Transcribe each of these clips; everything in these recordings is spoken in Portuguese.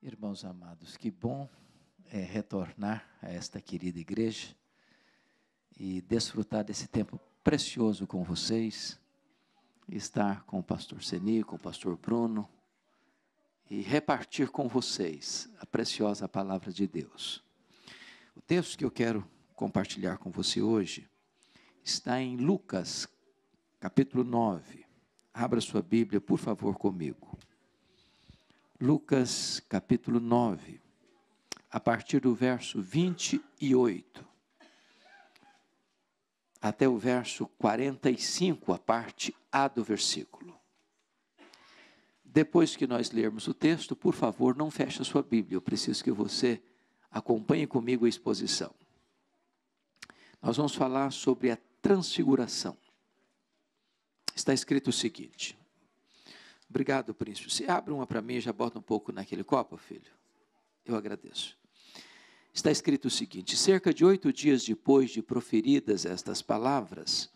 Irmãos amados, que bom é retornar a esta querida igreja e desfrutar desse tempo precioso com vocês, estar com o pastor Seni, com o pastor Bruno e repartir com vocês a preciosa palavra de Deus. O texto que eu quero compartilhar com você hoje está em Lucas, capítulo 9. Abra sua Bíblia, por favor, comigo. Lucas capítulo 9, a partir do verso 28 até o verso 45, a parte A do versículo. Depois que nós lermos o texto, por favor, não feche a sua Bíblia. Eu preciso que você acompanhe comigo a exposição. Nós vamos falar sobre a transfiguração. Está escrito o seguinte: Obrigado, príncipe. Você abre uma para mim e já bota um pouco naquele copo, filho? Eu agradeço. Está escrito o seguinte: cerca de oito dias depois de proferidas estas palavras,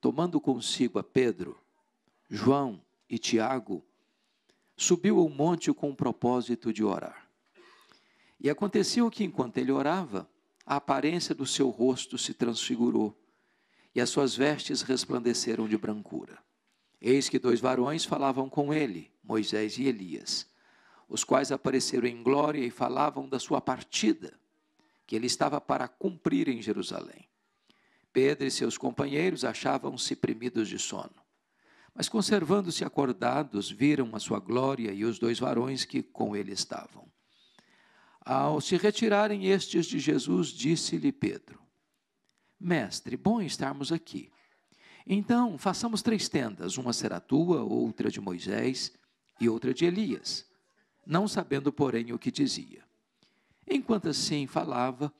tomando consigo a Pedro, João e Tiago, subiu ao monte com o propósito de orar. E aconteceu que, enquanto ele orava, a aparência do seu rosto se transfigurou e as suas vestes resplandeceram de brancura. Eis que dois varões falavam com ele, Moisés e Elias, os quais apareceram em glória e falavam da sua partida, que ele estava para cumprir em Jerusalém. Pedro e seus companheiros achavam-se premidos de sono. Mas conservando-se acordados, viram a sua glória e os dois varões que com ele estavam. Ao se retirarem estes de Jesus, disse-lhe Pedro: Mestre, bom estarmos aqui. Então, façamos três tendas: uma será tua, outra de Moisés e outra de Elias, não sabendo, porém, o que dizia. Enquanto assim falava,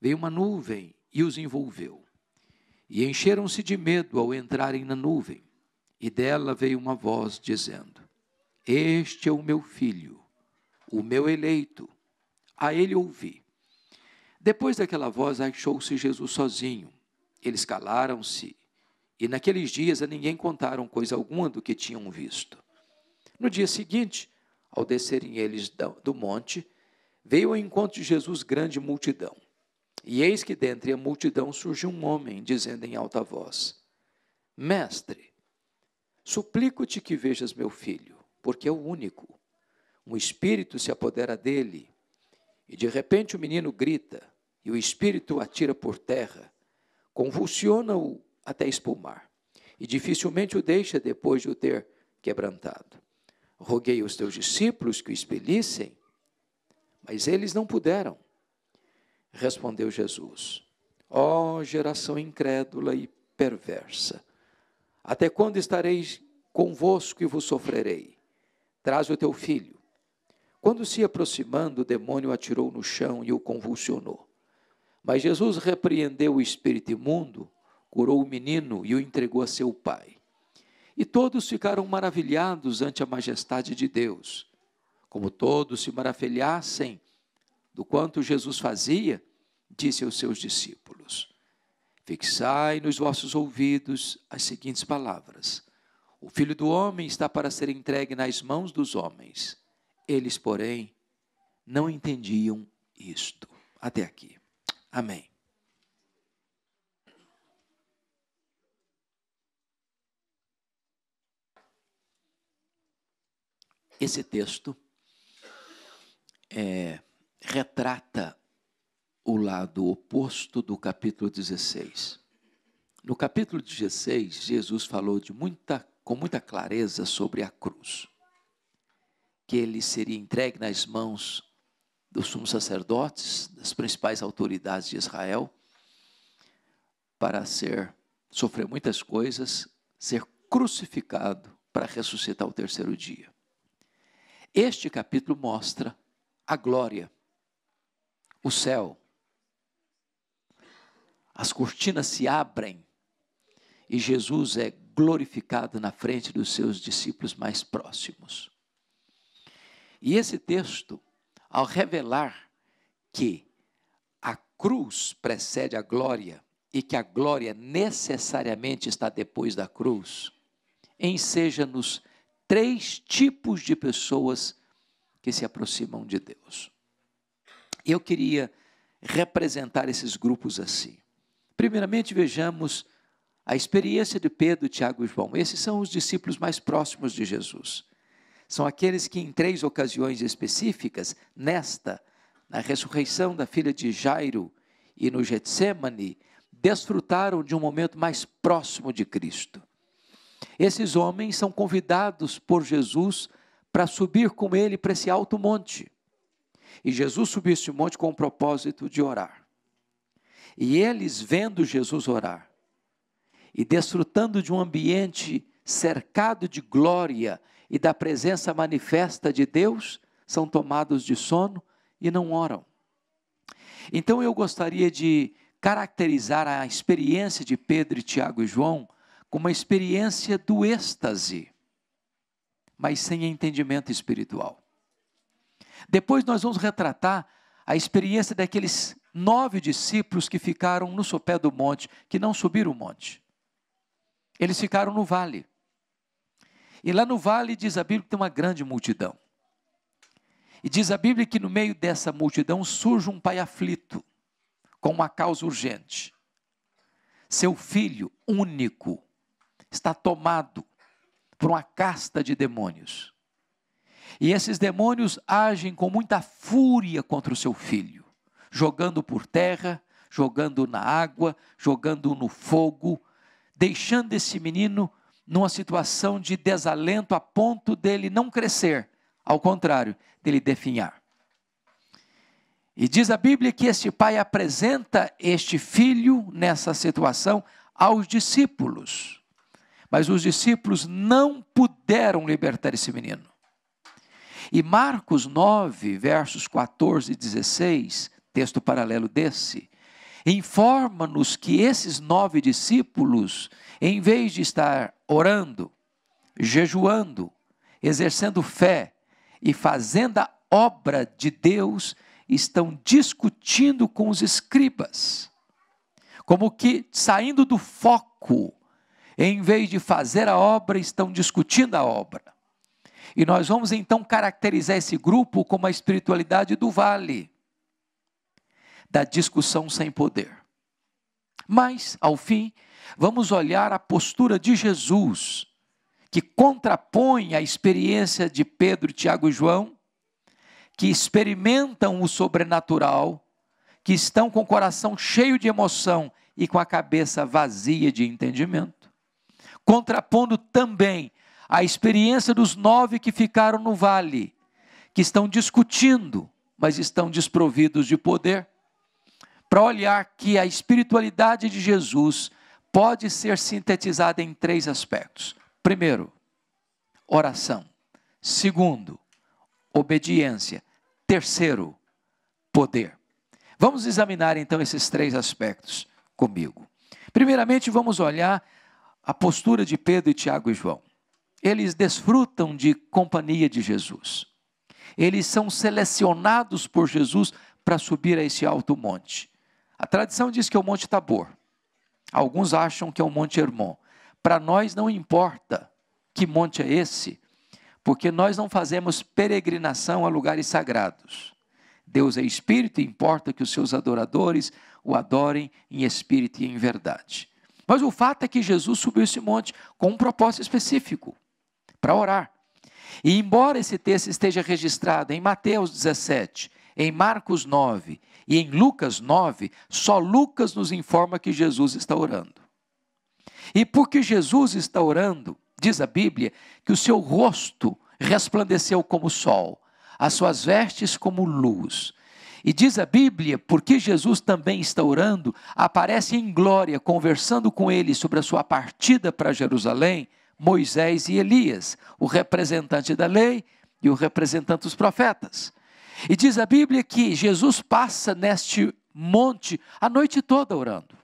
veio uma nuvem e os envolveu. E encheram-se de medo ao entrarem na nuvem. E dela veio uma voz dizendo: Este é o meu filho, o meu eleito. A ele ouvi. Depois daquela voz, achou-se Jesus sozinho. Eles calaram-se e naqueles dias a ninguém contaram coisa alguma do que tinham visto. No dia seguinte, ao descerem eles do monte, veio ao encontro de Jesus grande multidão. E eis que dentre a multidão surgiu um homem, dizendo em alta voz: Mestre, suplico-te que vejas meu filho, porque é o único. Um espírito se apodera dele, e de repente o menino grita, e o espírito o atira por terra, convulsiona-o até espumar, e dificilmente o deixa depois de o ter quebrantado. Roguei aos teus discípulos que o expelissem, mas eles não puderam. Respondeu Jesus: Ó oh, geração incrédula e perversa, até quando estareis convosco e vos sofrerei? Traz o teu filho. Quando se aproximando, o demônio o atirou no chão e o convulsionou. Mas Jesus repreendeu o espírito imundo curou o menino e o entregou a seu pai. E todos ficaram maravilhados ante a majestade de Deus. Como todos se maravilhassem do quanto Jesus fazia, disse aos seus discípulos: Fixai nos vossos ouvidos as seguintes palavras: O filho do homem está para ser entregue nas mãos dos homens. Eles, porém, não entendiam isto. Até aqui. Amém. Esse texto é, retrata o lado oposto do capítulo 16. No capítulo 16, Jesus falou de muita, com muita clareza sobre a cruz, que ele seria entregue nas mãos dos sumos sacerdotes, das principais autoridades de Israel, para ser sofrer muitas coisas, ser crucificado para ressuscitar ao terceiro dia. Este capítulo mostra a glória, o céu. As cortinas se abrem e Jesus é glorificado na frente dos seus discípulos mais próximos. E esse texto, ao revelar que a cruz precede a glória e que a glória necessariamente está depois da cruz, enseja-nos três tipos de pessoas que se aproximam de Deus. Eu queria representar esses grupos assim. Primeiramente, vejamos a experiência de Pedro, Tiago e João. Esses são os discípulos mais próximos de Jesus. São aqueles que, em três ocasiões específicas, nesta, na ressurreição da filha de Jairo e no Getsemane, desfrutaram de um momento mais próximo de Cristo. Esses homens são convidados por Jesus para subir com ele para esse alto monte. E Jesus subiu esse monte com o propósito de orar. E eles, vendo Jesus orar e desfrutando de um ambiente cercado de glória e da presença manifesta de Deus, são tomados de sono e não oram. Então eu gostaria de caracterizar a experiência de Pedro, Tiago e João com uma experiência do êxtase, mas sem entendimento espiritual. Depois nós vamos retratar a experiência daqueles nove discípulos que ficaram no sopé do monte, que não subiram o monte. Eles ficaram no vale. E lá no vale diz a Bíblia que tem uma grande multidão. E diz a Bíblia que no meio dessa multidão surge um pai aflito, com uma causa urgente. Seu filho único está tomado por uma casta de demônios. E esses demônios agem com muita fúria contra o seu filho, jogando por terra, jogando na água, jogando no fogo, deixando esse menino numa situação de desalento a ponto dele não crescer, ao contrário, dele definhar. E diz a Bíblia que este pai apresenta este filho nessa situação aos discípulos. Mas os discípulos não puderam libertar esse menino. E Marcos 9, versos 14 e 16, texto paralelo desse, informa-nos que esses nove discípulos, em vez de estar orando, jejuando, exercendo fé e fazendo a obra de Deus, estão discutindo com os escribas, como que saindo do foco em vez de fazer a obra, estão discutindo a obra. E nós vamos então caracterizar esse grupo como a espiritualidade do vale, da discussão sem poder. Mas, ao fim, vamos olhar a postura de Jesus, que contrapõe a experiência de Pedro, Tiago e João, que experimentam o sobrenatural, que estão com o coração cheio de emoção e com a cabeça vazia de entendimento contrapondo também a experiência dos nove que ficaram no vale, que estão discutindo, mas estão desprovidos de poder, para olhar que a espiritualidade de Jesus pode ser sintetizada em três aspectos. Primeiro, oração. Segundo, obediência. Terceiro, poder. Vamos examinar então esses três aspectos comigo. Primeiramente, vamos olhar a postura de Pedro, e Tiago e João. Eles desfrutam de companhia de Jesus. Eles são selecionados por Jesus para subir a esse alto monte. A tradição diz que é o Monte Tabor. Alguns acham que é o Monte Hermon. Para nós não importa que monte é esse, porque nós não fazemos peregrinação a lugares sagrados. Deus é espírito e importa que os seus adoradores o adorem em espírito e em verdade. Mas o fato é que Jesus subiu esse monte com um propósito específico para orar. E embora esse texto esteja registrado em Mateus 17, em Marcos 9 e em Lucas 9, só Lucas nos informa que Jesus está orando. E porque Jesus está orando, diz a Bíblia, que o seu rosto resplandeceu como sol, as suas vestes como luz. E diz a Bíblia, porque Jesus também está orando, aparece em glória, conversando com ele sobre a sua partida para Jerusalém, Moisés e Elias, o representante da lei e o representante dos profetas. E diz a Bíblia que Jesus passa neste monte a noite toda orando,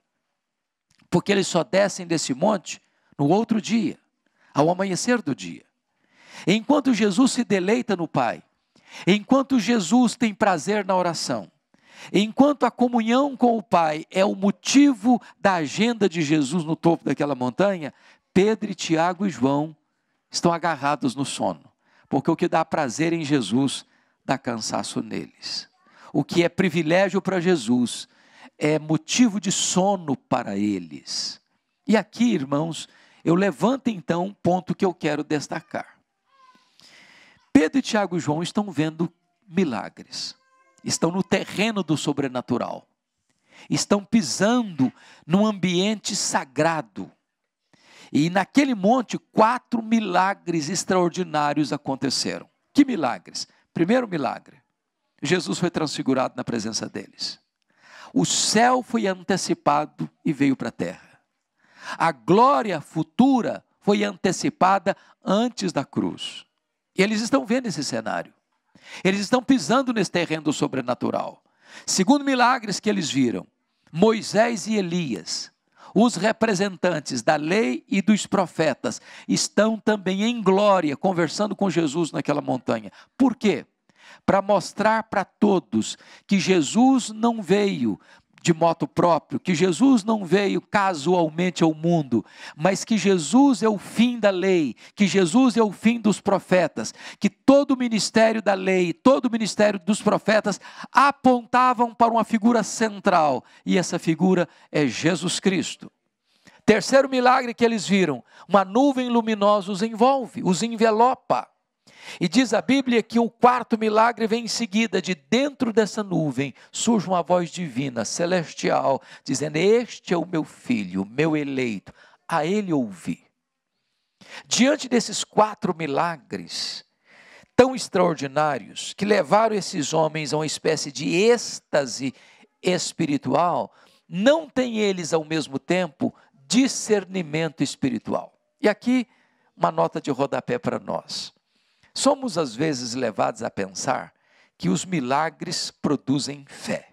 porque eles só descem desse monte no outro dia, ao amanhecer do dia. Enquanto Jesus se deleita no Pai, Enquanto Jesus tem prazer na oração, enquanto a comunhão com o Pai é o motivo da agenda de Jesus no topo daquela montanha, Pedro, Tiago e João estão agarrados no sono, porque o que dá prazer em Jesus dá cansaço neles. O que é privilégio para Jesus é motivo de sono para eles. E aqui, irmãos, eu levanto então um ponto que eu quero destacar. Pedro, Tiago e João estão vendo milagres, estão no terreno do sobrenatural, estão pisando num ambiente sagrado. E naquele monte, quatro milagres extraordinários aconteceram. Que milagres? Primeiro milagre: Jesus foi transfigurado na presença deles. O céu foi antecipado e veio para a terra. A glória futura foi antecipada antes da cruz. E eles estão vendo esse cenário. Eles estão pisando nesse terreno sobrenatural. Segundo milagres que eles viram, Moisés e Elias, os representantes da lei e dos profetas, estão também em glória conversando com Jesus naquela montanha. Por quê? Para mostrar para todos que Jesus não veio de moto próprio, que Jesus não veio casualmente ao mundo, mas que Jesus é o fim da lei, que Jesus é o fim dos profetas, que todo o ministério da lei, todo o ministério dos profetas apontavam para uma figura central, e essa figura é Jesus Cristo. Terceiro milagre que eles viram: uma nuvem luminosa os envolve, os envelopa. E diz a Bíblia que o quarto milagre vem em seguida, de dentro dessa nuvem surge uma voz divina, celestial, dizendo: Este é o meu filho, meu eleito, a ele ouvi. Diante desses quatro milagres tão extraordinários, que levaram esses homens a uma espécie de êxtase espiritual, não têm eles ao mesmo tempo discernimento espiritual. E aqui uma nota de rodapé para nós. Somos às vezes levados a pensar que os milagres produzem fé.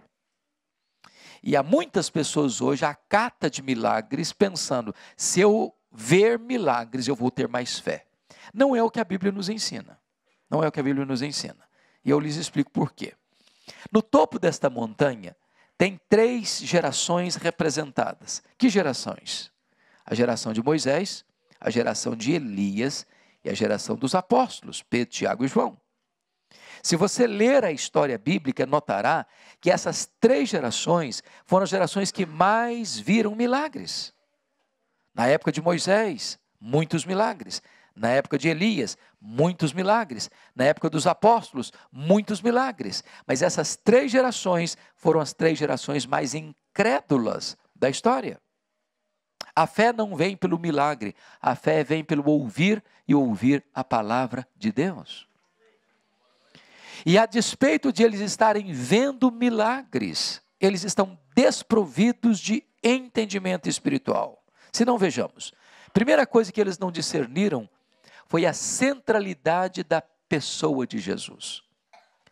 E há muitas pessoas hoje à cata de milagres pensando: se eu ver milagres, eu vou ter mais fé. Não é o que a Bíblia nos ensina. Não é o que a Bíblia nos ensina. E eu lhes explico por quê. No topo desta montanha tem três gerações representadas. Que gerações? A geração de Moisés, a geração de Elias e a geração dos apóstolos, Pedro, Tiago e João. Se você ler a história bíblica, notará que essas três gerações foram as gerações que mais viram milagres. Na época de Moisés, muitos milagres. Na época de Elias, muitos milagres. Na época dos apóstolos, muitos milagres. Mas essas três gerações foram as três gerações mais incrédulas da história. A fé não vem pelo milagre, a fé vem pelo ouvir e ouvir a palavra de Deus. E a despeito de eles estarem vendo milagres, eles estão desprovidos de entendimento espiritual. Se não vejamos, primeira coisa que eles não discerniram foi a centralidade da pessoa de Jesus.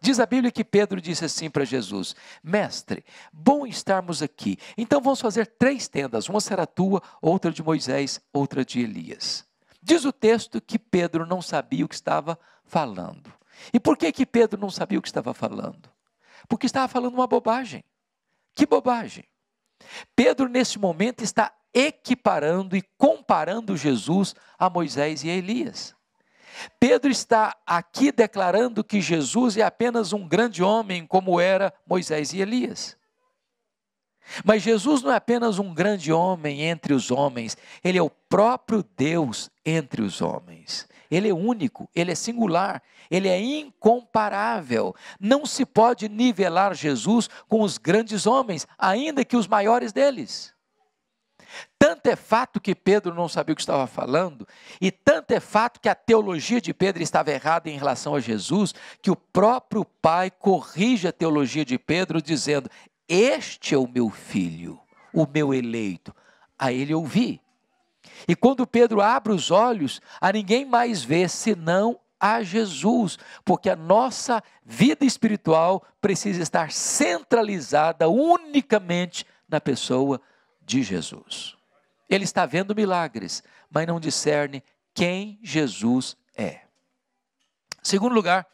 Diz a Bíblia que Pedro disse assim para Jesus: Mestre, bom estarmos aqui. Então vamos fazer três tendas: uma será tua, outra de Moisés, outra de Elias. Diz o texto que Pedro não sabia o que estava falando. E por que que Pedro não sabia o que estava falando? Porque estava falando uma bobagem. Que bobagem! Pedro nesse momento está equiparando e comparando Jesus a Moisés e a Elias. Pedro está aqui declarando que Jesus é apenas um grande homem, como era Moisés e Elias. Mas Jesus não é apenas um grande homem entre os homens, ele é o próprio Deus entre os homens. Ele é único, ele é singular, ele é incomparável. Não se pode nivelar Jesus com os grandes homens, ainda que os maiores deles. Tanto é fato que Pedro não sabia o que estava falando, e tanto é fato que a teologia de Pedro estava errada em relação a Jesus, que o próprio pai corrige a teologia de Pedro, dizendo: Este é o meu filho, o meu eleito, a ele ouvi. E quando Pedro abre os olhos, a ninguém mais vê senão a Jesus, porque a nossa vida espiritual precisa estar centralizada unicamente na pessoa de Jesus. Ele está vendo milagres, mas não discerne quem Jesus é. Segundo lugar,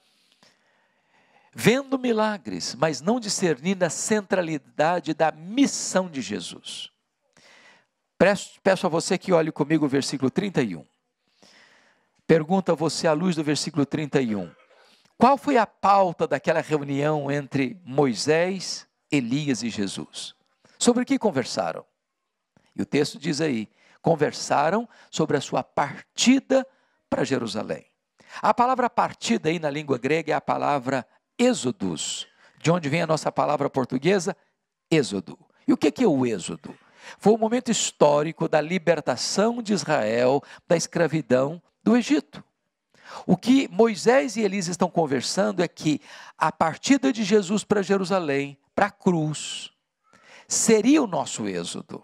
vendo milagres, mas não discernindo a centralidade da missão de Jesus. Peço, peço a você que olhe comigo o versículo 31. Pergunta você à luz do versículo 31. Qual foi a pauta daquela reunião entre Moisés, Elias e Jesus? Sobre o que conversaram? E o texto diz aí: conversaram sobre a sua partida para Jerusalém. A palavra partida aí na língua grega é a palavra êxodos, de onde vem a nossa palavra portuguesa êxodo. E o que é o êxodo? Foi o momento histórico da libertação de Israel da escravidão do Egito. O que Moisés e Elias estão conversando é que a partida de Jesus para Jerusalém, para a cruz, seria o nosso êxodo.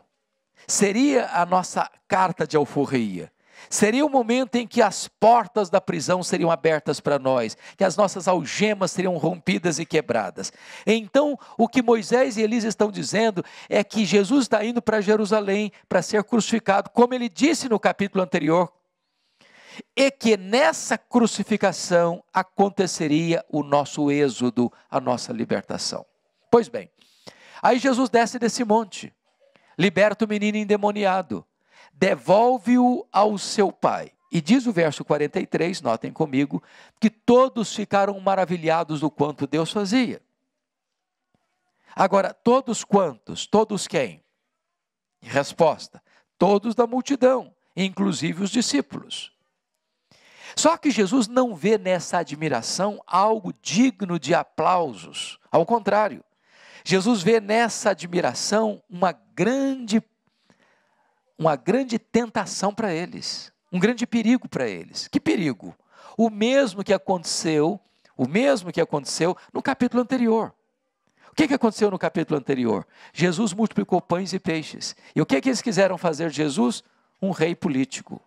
Seria a nossa carta de alforria. Seria o momento em que as portas da prisão seriam abertas para nós, que as nossas algemas seriam rompidas e quebradas. Então, o que Moisés e Elias estão dizendo é que Jesus está indo para Jerusalém para ser crucificado, como ele disse no capítulo anterior, e que nessa crucificação aconteceria o nosso êxodo, a nossa libertação. Pois bem, aí Jesus desce desse monte liberta o menino endemoniado, devolve-o ao seu pai. E diz o verso 43, notem comigo, que todos ficaram maravilhados do quanto Deus fazia. Agora, todos quantos? Todos quem? Resposta: todos da multidão, inclusive os discípulos. Só que Jesus não vê nessa admiração algo digno de aplausos. Ao contrário, Jesus vê nessa admiração uma grande uma grande tentação para eles, um grande perigo para eles. Que perigo? O mesmo que aconteceu, o mesmo que aconteceu no capítulo anterior. O que, que aconteceu no capítulo anterior? Jesus multiplicou pães e peixes. E o que, que eles quiseram fazer de Jesus? Um rei político.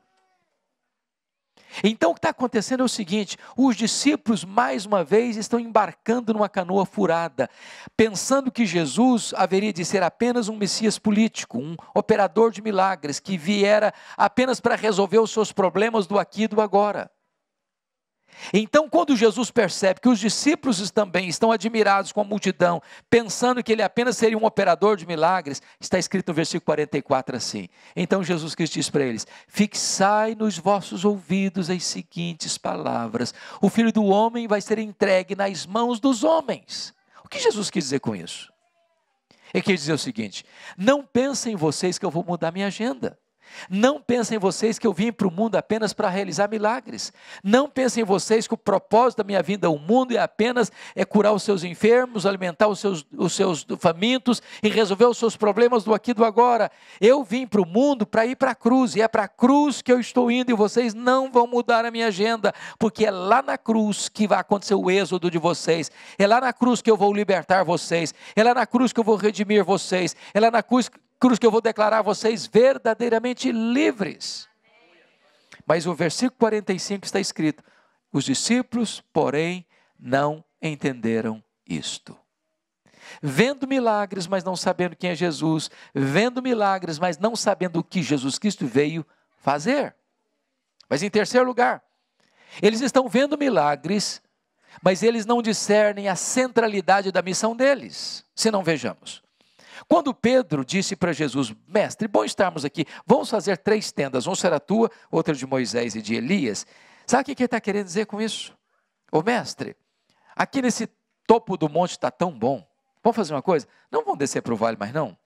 Então o que está acontecendo é o seguinte: os discípulos, mais uma vez, estão embarcando numa canoa furada, pensando que Jesus haveria de ser apenas um Messias político, um operador de milagres, que viera apenas para resolver os seus problemas do aqui e do agora. Então, quando Jesus percebe que os discípulos também estão admirados com a multidão, pensando que ele apenas seria um operador de milagres, está escrito no versículo 44 assim. Então Jesus Cristo diz para eles: Fixai nos vossos ouvidos as seguintes palavras: O filho do homem vai ser entregue nas mãos dos homens. O que Jesus quis dizer com isso? Ele quis dizer o seguinte: Não pensem vocês que eu vou mudar minha agenda. Não pensem vocês que eu vim para o mundo apenas para realizar milagres. Não pensem vocês que o propósito da minha vinda ao mundo é apenas é curar os seus enfermos, alimentar os seus, os seus famintos e resolver os seus problemas do aqui e do agora. Eu vim para o mundo para ir para a cruz, e é para a cruz que eu estou indo, e vocês não vão mudar a minha agenda, porque é lá na cruz que vai acontecer o êxodo de vocês, é lá na cruz que eu vou libertar vocês, é lá na cruz que eu vou redimir vocês, é lá na cruz, cruz que eu vou declarar a vocês verdadeiramente livres. Mas o versículo 45 está escrito: os discípulos, porém, não entenderam isto. Vendo milagres, mas não sabendo quem é Jesus, vendo milagres, mas não sabendo o que Jesus Cristo veio fazer. Mas em terceiro lugar, eles estão vendo milagres, mas eles não discernem a centralidade da missão deles. Se não vejamos, quando Pedro disse para Jesus: Mestre, bom estarmos aqui, vamos fazer três tendas, uma será tua, outra de Moisés e de Elias. Sabe o que ele está querendo dizer com isso? Ô mestre, aqui nesse topo do monte está tão bom. Vamos fazer uma coisa? Não vão descer para o vale mais não.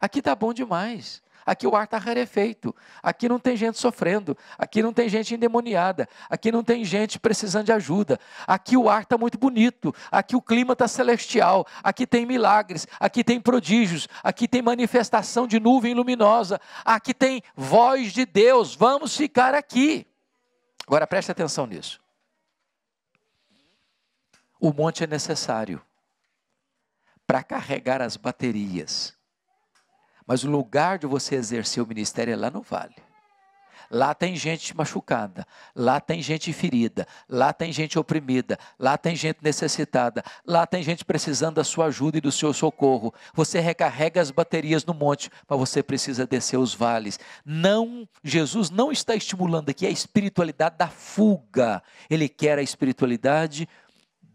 Aqui está bom demais. Aqui o ar está rarefeito. Aqui não tem gente sofrendo. Aqui não tem gente endemoniada. Aqui não tem gente precisando de ajuda. Aqui o ar está muito bonito. Aqui o clima está celestial. Aqui tem milagres. Aqui tem prodígios. Aqui tem manifestação de nuvem luminosa. Aqui tem voz de Deus. Vamos ficar aqui. Agora preste atenção nisso. O monte é necessário para carregar as baterias mas o lugar de você exercer o ministério é lá no vale. Lá tem gente machucada, lá tem gente ferida, lá tem gente oprimida, lá tem gente necessitada, lá tem gente precisando da sua ajuda e do seu socorro. Você recarrega as baterias no monte, mas você precisa descer os vales. Não, Jesus não está estimulando aqui a espiritualidade da fuga. Ele quer a espiritualidade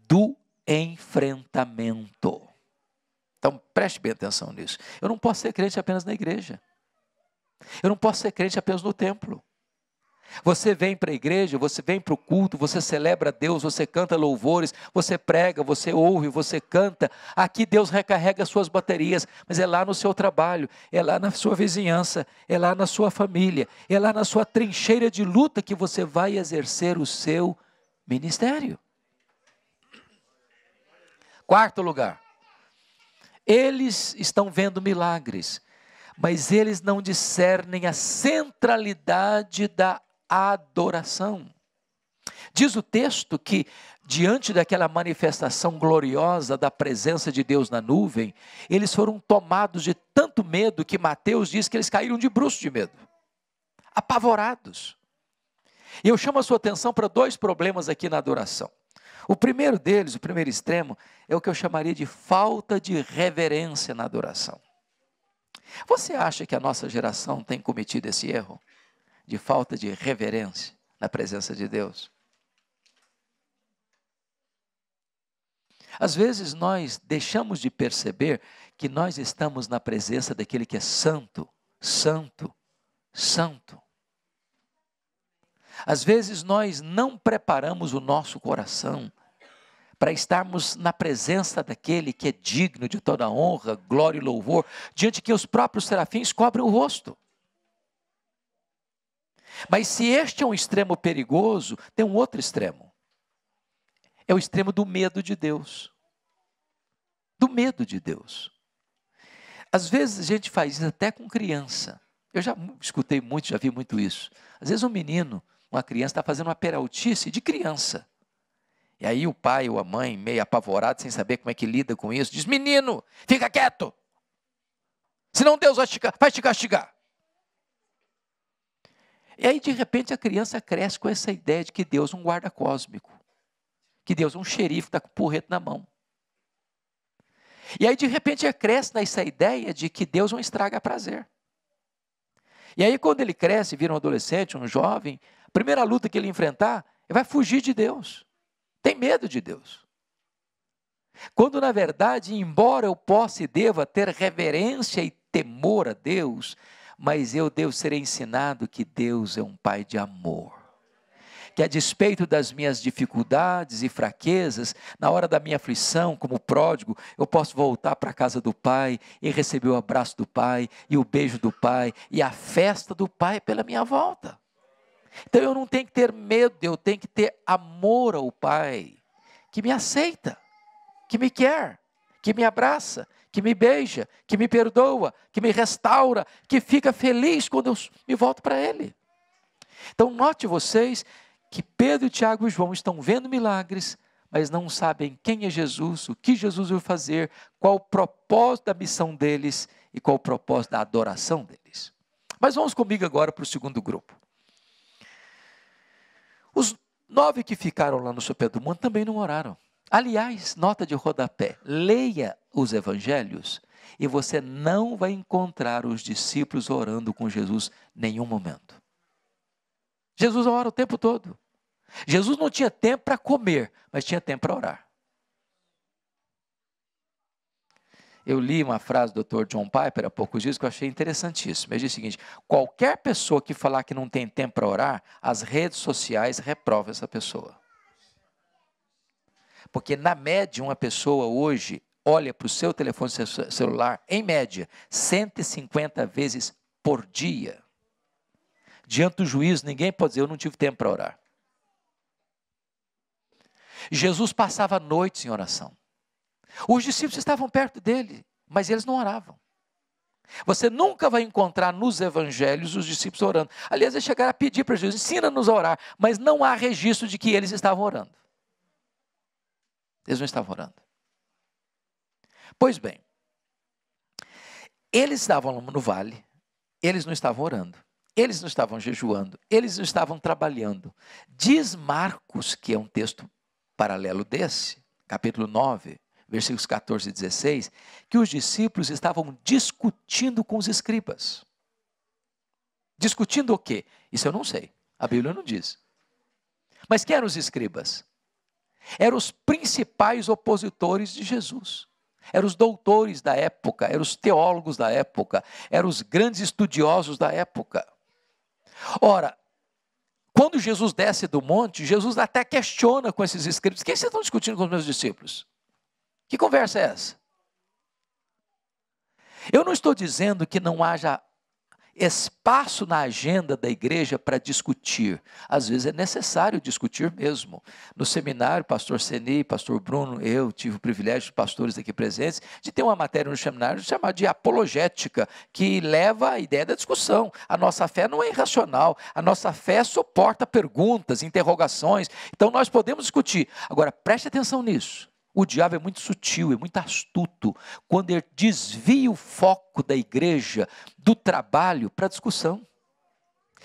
do enfrentamento. Então preste bem atenção nisso. Eu não posso ser crente apenas na igreja. Eu não posso ser crente apenas no templo. Você vem para a igreja, você vem para o culto, você celebra Deus, você canta louvores, você prega, você ouve, você canta. Aqui Deus recarrega suas baterias, mas é lá no seu trabalho, é lá na sua vizinhança, é lá na sua família, é lá na sua trincheira de luta que você vai exercer o seu ministério. Quarto lugar, eles estão vendo milagres, mas eles não discernem a centralidade da adoração. Diz o texto que, diante daquela manifestação gloriosa da presença de Deus na nuvem, eles foram tomados de tanto medo que Mateus diz que eles caíram de bruço de medo, apavorados. E eu chamo a sua atenção para dois problemas aqui na adoração. O primeiro deles, o primeiro extremo, é o que eu chamaria de falta de reverência na adoração. Você acha que a nossa geração tem cometido esse erro de falta de reverência na presença de Deus? Às vezes nós deixamos de perceber que nós estamos na presença daquele que é santo, santo, santo. Às vezes nós não preparamos o nosso coração para estarmos na presença daquele que é digno de toda honra, glória e louvor, diante que os próprios serafins cobrem o rosto. Mas se este é um extremo perigoso, tem um outro extremo. É o extremo do medo de Deus. Do medo de Deus. Às vezes a gente faz isso até com criança. Eu já escutei muito, já vi muito isso. Às vezes um menino uma criança está fazendo uma peraltice de criança. E aí o pai ou a mãe, meio apavorado, sem saber como é que lida com isso, diz: Menino, fica quieto! Senão Deus vai te, vai te castigar. E aí, de repente, a criança cresce com essa ideia de que Deus é um guarda cósmico, que Deus é um xerife que está com o porreto na mão. E aí, de repente, ele cresce nessa ideia de que Deus não estraga prazer. E aí, quando ele cresce, vira um adolescente, um jovem, primeira luta que ele enfrentar, ele vai fugir de Deus. Tem medo de Deus. Quando, na verdade, embora eu possa e deva ter reverência e temor a Deus, mas eu devo ser ensinado que Deus é um Pai de amor. Que a despeito das minhas dificuldades e fraquezas, na hora da minha aflição, como pródigo, eu posso voltar para a casa do Pai e receber o abraço do Pai, e o beijo do Pai, e a festa do Pai pela minha volta. Então eu não tenho que ter medo, eu tenho que ter amor ao Pai, que me aceita, que me quer, que me abraça, que me beija, que me perdoa, que me restaura, que fica feliz quando eu me volto para Ele. Então note vocês que Pedro, Tiago e João estão vendo milagres, mas não sabem quem é Jesus, o que Jesus vai fazer, qual o propósito da missão deles e qual o propósito da adoração deles. Mas vamos comigo agora para o segundo grupo. Os nove que ficaram lá no sopé do mundo também não oraram. Aliás, nota de rodapé: leia os evangelhos e você não vai encontrar os discípulos orando com Jesus nenhum momento. Jesus ora o tempo todo. Jesus não tinha tempo para comer, mas tinha tempo para orar. eu li uma frase do Dr. John Piper há poucos dias que eu achei interessantíssima. Ele diz o seguinte: qualquer pessoa que falar que não tem tempo para orar, as redes sociais reprovam essa pessoa. Porque, na média, uma pessoa hoje olha para o seu telefone celular, em média, 150 vezes por dia. Diante do juízo, ninguém pode dizer: Eu não tive tempo para orar. Jesus passava noites em oração. Os discípulos estavam perto dele, mas eles não oravam. Você nunca vai encontrar nos evangelhos os discípulos orando. Aliás, eles chegaram a pedir para Jesus: ensina-nos a orar, mas não há registro de que eles estavam orando. Eles não estavam orando. Pois bem, eles estavam no vale, eles não estavam orando, eles não estavam jejuando, eles não estavam trabalhando. Diz Marcos, que é um texto paralelo desse, capítulo 9, versículos 14 e 16, que os discípulos estavam discutindo com os escribas. Discutindo o quê? Isso eu não sei. A Bíblia não diz. Mas quem eram os escribas? Eram os principais opositores de Jesus. Eram os doutores da época, eram os teólogos da época, eram os grandes estudiosos da época. Ora, quando Jesus desce do monte, Jesus até questiona com esses escribas: quem vocês estão discutindo com os meus discípulos? Que conversa é essa? Eu não estou dizendo que não haja espaço na agenda da igreja para discutir. Às vezes é necessário discutir mesmo. No seminário, pastor Seni, pastor Bruno, eu tive o privilégio, de pastores aqui presentes, de ter uma matéria no seminário chamada de apologética, que leva a ideia da discussão. A nossa fé não é irracional, a nossa fé suporta perguntas, interrogações. Então nós podemos discutir. Agora, preste atenção nisso. O diabo é muito sutil, é muito astuto, quando ele desvia o foco da igreja, do trabalho, para a discussão.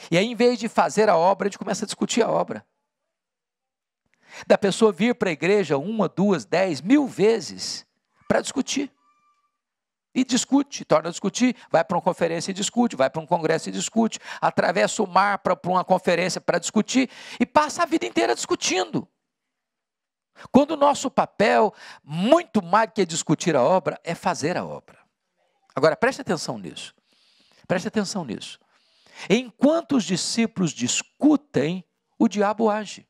E aí, em vez de fazer a obra, a gente começa a discutir a obra. Da pessoa vir para a igreja uma, duas, dez, mil vezes para discutir. E discute, torna a discutir, vai para uma conferência e discute, vai para um congresso e discute, atravessa o mar para uma conferência para discutir, e passa a vida inteira discutindo. Quando o nosso papel, muito mais que discutir a obra, é fazer a obra. Agora, preste atenção nisso. Preste atenção nisso. Enquanto os discípulos discutem, o diabo age.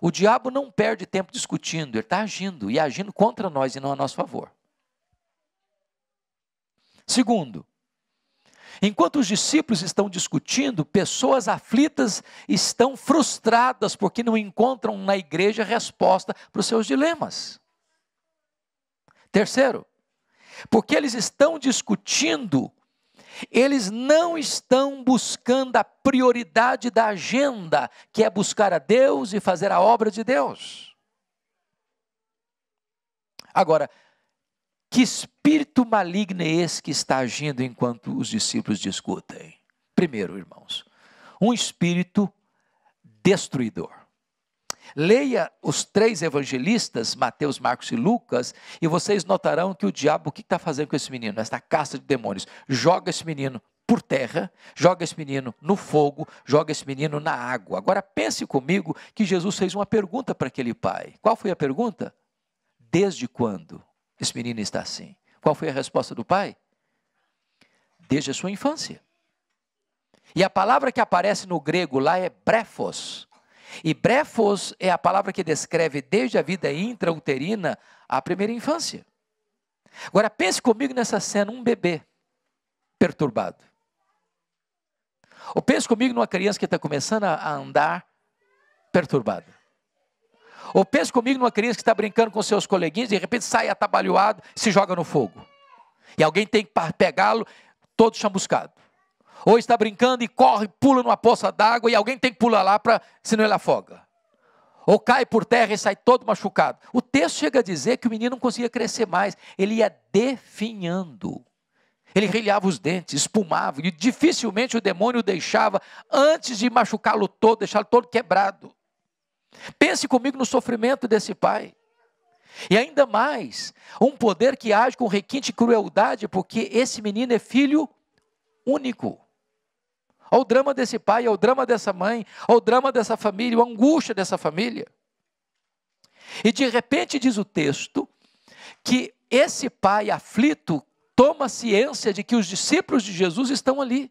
O diabo não perde tempo discutindo, ele está agindo e agindo contra nós e não a nosso favor. Segundo, Enquanto os discípulos estão discutindo, pessoas aflitas estão frustradas porque não encontram na igreja resposta para os seus dilemas. Terceiro, porque eles estão discutindo, eles não estão buscando a prioridade da agenda, que é buscar a Deus e fazer a obra de Deus. Agora, que espírito maligno é esse que está agindo enquanto os discípulos discutem? Primeiro, irmãos, um espírito destruidor. Leia os três evangelistas, Mateus, Marcos e Lucas, e vocês notarão que o diabo, o que está fazendo com esse menino, esta caça de demônios? Joga esse menino por terra, joga esse menino no fogo, joga esse menino na água. Agora pense comigo que Jesus fez uma pergunta para aquele pai. Qual foi a pergunta? Desde quando? Esse menino está assim. Qual foi a resposta do pai? Desde a sua infância. E a palavra que aparece no grego lá é brefos. E brefos é a palavra que descreve desde a vida intrauterina à primeira infância. Agora pense comigo nessa cena, um bebê perturbado. Ou pense comigo numa criança que está começando a andar perturbada. Ou pense comigo numa criança que está brincando com seus coleguinhas, de repente sai atabalhoado, se joga no fogo. E alguém tem que pegá-lo, todo chamuscado. Ou está brincando e corre, pula numa poça d'água e alguém tem que pular lá, para, senão ele afoga. Ou cai por terra e sai todo machucado. O texto chega a dizer que o menino não conseguia crescer mais, ele ia definhando. Ele relhava os dentes, espumava, e dificilmente o demônio o deixava antes de machucá-lo todo, deixá-lo todo quebrado. Pense comigo no sofrimento desse pai. E ainda mais, um poder que age com requinte e crueldade, porque esse menino é filho único. Olha o drama desse pai, olha o drama dessa mãe, olha o drama dessa família, a angústia dessa família. E de repente diz o texto que esse pai aflito toma ciência de que os discípulos de Jesus estão ali.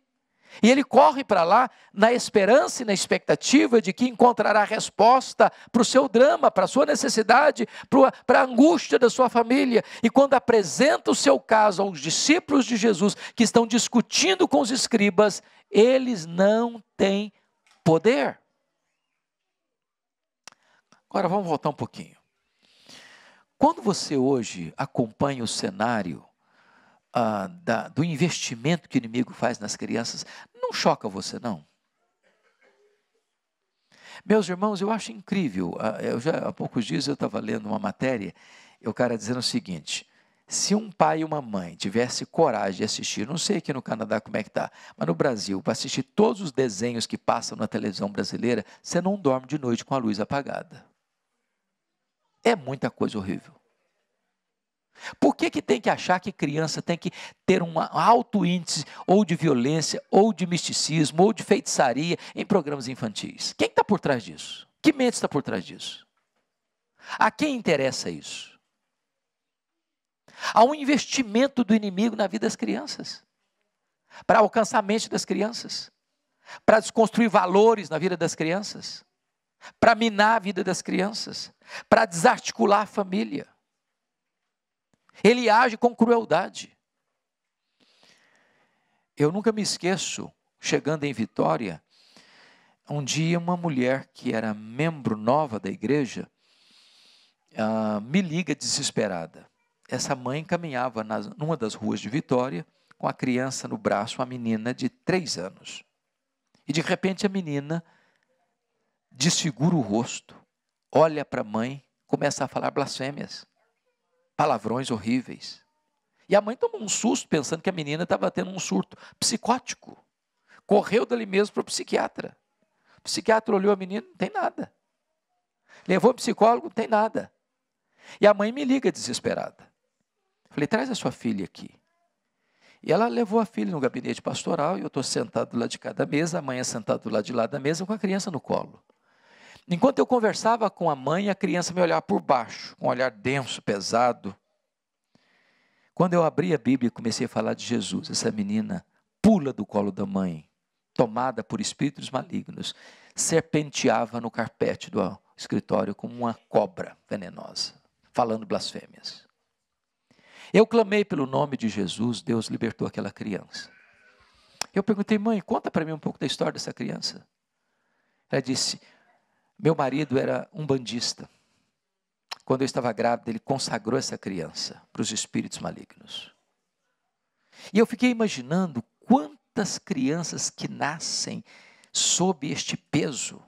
E ele corre para lá na esperança e na expectativa de que encontrará resposta para o seu drama, para a sua necessidade, para a angústia da sua família. E quando apresenta o seu caso aos discípulos de Jesus, que estão discutindo com os escribas, eles não têm poder. Agora vamos voltar um pouquinho. Quando você hoje acompanha o cenário ah, da, do investimento que o inimigo faz nas crianças não choca você, não. Meus irmãos, eu acho incrível. Ah, eu já, há poucos dias eu estava lendo uma matéria e o cara dizendo o seguinte: se um pai e uma mãe tivesse coragem de assistir, não sei aqui no Canadá como é que tá, mas no Brasil, para assistir todos os desenhos que passam na televisão brasileira, você não dorme de noite com a luz apagada. É muita coisa horrível. Por que, que tem que achar que criança tem que ter um alto índice ou de violência, ou de misticismo, ou de feitiçaria em programas infantis? Quem está por trás disso? Que mente está por trás disso? A quem interessa isso? Há um investimento do inimigo na vida das crianças, para alcançar a mente das crianças, para desconstruir valores na vida das crianças, para minar a vida das crianças, para desarticular a família. Ele age com crueldade. Eu nunca me esqueço, chegando em Vitória, um dia uma mulher que era membro nova da igreja uh, me liga desesperada. Essa mãe caminhava nas, numa das ruas de Vitória com a criança no braço, uma menina de três anos. E de repente a menina desfigura o rosto, olha para a mãe, começa a falar blasfêmias palavrões horríveis. E a mãe tomou um susto pensando que a menina estava tendo um surto psicótico. Correu dali mesmo para o psiquiatra. O psiquiatra olhou a menina, não tem nada. Levou o psicólogo, não tem nada. E a mãe me liga desesperada. Falei, traz a sua filha aqui. E ela levou a filha no gabinete pastoral e eu estou sentado lá de cada mesa, a mãe é sentada do lado de lá da mesa com a criança no colo. Enquanto eu conversava com a mãe, a criança me olhava por baixo, com um olhar denso, pesado. Quando eu abri a Bíblia e comecei a falar de Jesus, essa menina pula do colo da mãe, tomada por espíritos malignos, serpenteava no carpete do escritório como uma cobra venenosa, falando blasfêmias. Eu clamei pelo nome de Jesus, Deus libertou aquela criança. Eu perguntei, mãe, conta para mim um pouco da história dessa criança. Ela disse: meu marido era um bandista. Quando eu estava grávida, ele consagrou essa criança para os espíritos malignos. E eu fiquei imaginando quantas crianças que nascem sob este peso,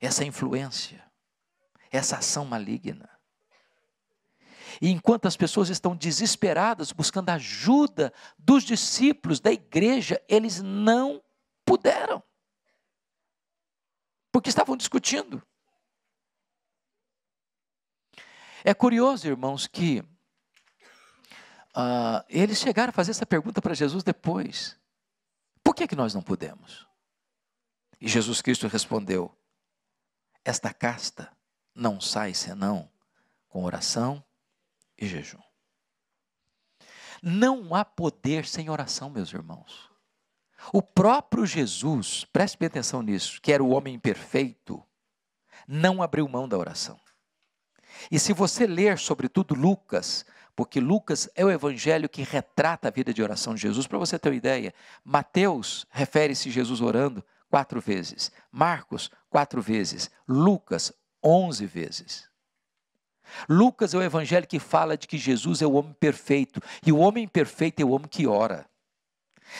essa influência, essa ação maligna. E enquanto as pessoas estão desesperadas buscando ajuda dos discípulos, da igreja, eles não puderam porque estavam discutindo. É curioso, irmãos, que uh, eles chegaram a fazer essa pergunta para Jesus depois: por que, é que nós não podemos? E Jesus Cristo respondeu: esta casta não sai senão com oração e jejum. Não há poder sem oração, meus irmãos. O próprio Jesus, preste bem atenção nisso, que era o homem perfeito, não abriu mão da oração. E se você ler, sobretudo, Lucas, porque Lucas é o evangelho que retrata a vida de oração de Jesus, para você ter uma ideia, Mateus refere-se a Jesus orando quatro vezes, Marcos, quatro vezes, Lucas, onze vezes. Lucas é o evangelho que fala de que Jesus é o homem perfeito, e o homem perfeito é o homem que ora.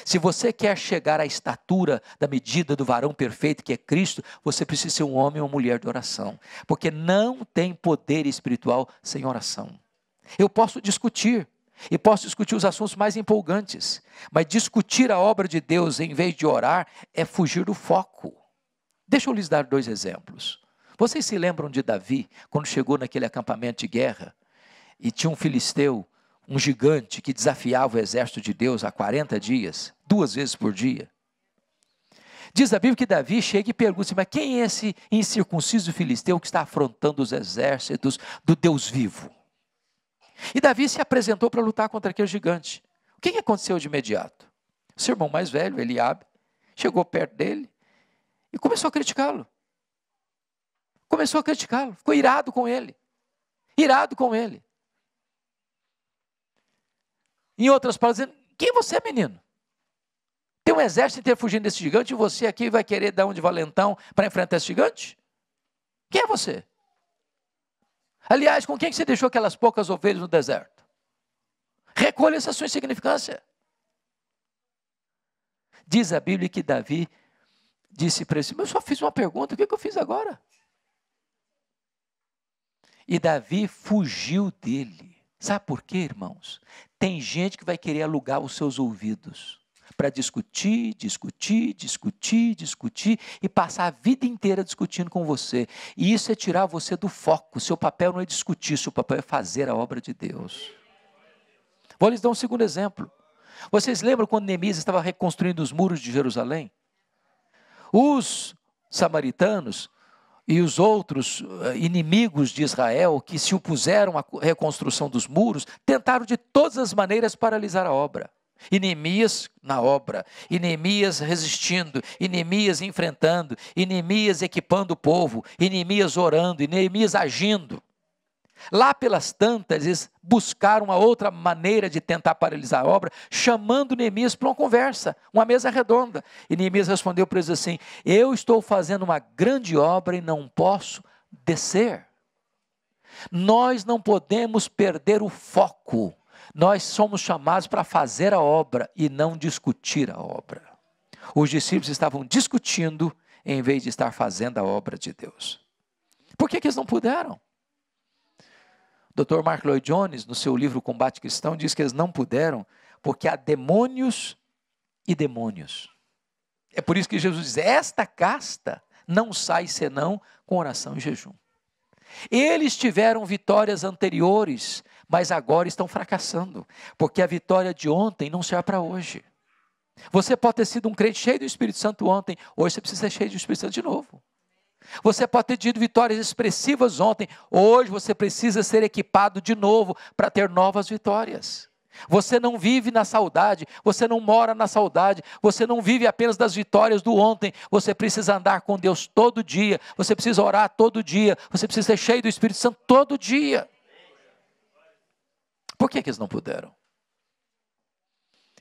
Se você quer chegar à estatura da medida do varão perfeito que é Cristo, você precisa ser um homem ou uma mulher de oração, porque não tem poder espiritual sem oração. Eu posso discutir, e posso discutir os assuntos mais empolgantes, mas discutir a obra de Deus em vez de orar é fugir do foco. Deixa eu lhes dar dois exemplos. Vocês se lembram de Davi, quando chegou naquele acampamento de guerra e tinha um filisteu um gigante que desafiava o exército de Deus há 40 dias, duas vezes por dia. Diz a Bíblia que Davi chega e pergunta: Mas quem é esse incircunciso filisteu que está afrontando os exércitos do Deus vivo? E Davi se apresentou para lutar contra aquele gigante. O que aconteceu de imediato? O seu irmão mais velho, Eliabe, chegou perto dele e começou a criticá-lo. Começou a criticá-lo, ficou irado com ele. Irado com ele. Em outras palavras, dizendo, quem você é, menino? Tem um exército inteiro fugindo desse gigante e você aqui vai querer dar um de valentão para enfrentar esse gigante? Quem é você? Aliás, com quem você deixou aquelas poucas ovelhas no deserto? Recolha essa sua insignificância. Diz a Bíblia que Davi disse para ele: Eu só fiz uma pergunta, o que eu fiz agora? E Davi fugiu dele. Sabe por quê, irmãos? Tem gente que vai querer alugar os seus ouvidos para discutir, discutir, discutir, discutir e passar a vida inteira discutindo com você. E isso é tirar você do foco. Seu papel não é discutir, seu papel é fazer a obra de Deus. Vou lhes dar um segundo exemplo. Vocês lembram quando Neemias estava reconstruindo os muros de Jerusalém? Os samaritanos e os outros eh, inimigos de Israel que se opuseram à reconstrução dos muros tentaram de todas as maneiras paralisar a obra. Inemias na obra, inemias resistindo, inemias enfrentando, inemias equipando o povo, inemias orando, inemias agindo. Lá pelas tantas, eles buscaram uma outra maneira de tentar paralisar a obra, chamando Neemias para uma conversa, uma mesa redonda. E Neemias respondeu para eles assim: Eu estou fazendo uma grande obra e não posso descer. Nós não podemos perder o foco. Nós somos chamados para fazer a obra e não discutir a obra. Os discípulos estavam discutindo em vez de estar fazendo a obra de Deus. Por que, que eles não puderam? Dr. Mark Lloyd Jones, no seu livro Combate Cristão, diz que eles não puderam porque há demônios e demônios. É por isso que Jesus diz: esta casta não sai senão com oração e jejum. Eles tiveram vitórias anteriores, mas agora estão fracassando, porque a vitória de ontem não será para hoje. Você pode ter sido um crente cheio do Espírito Santo ontem, hoje você precisa ser cheio do Espírito Santo de novo. Você pode ter tido vitórias expressivas ontem, hoje você precisa ser equipado de novo para ter novas vitórias. Você não vive na saudade, você não mora na saudade, você não vive apenas das vitórias do ontem, você precisa andar com Deus todo dia, você precisa orar todo dia, você precisa ser cheio do Espírito Santo todo dia. Por que, que eles não puderam?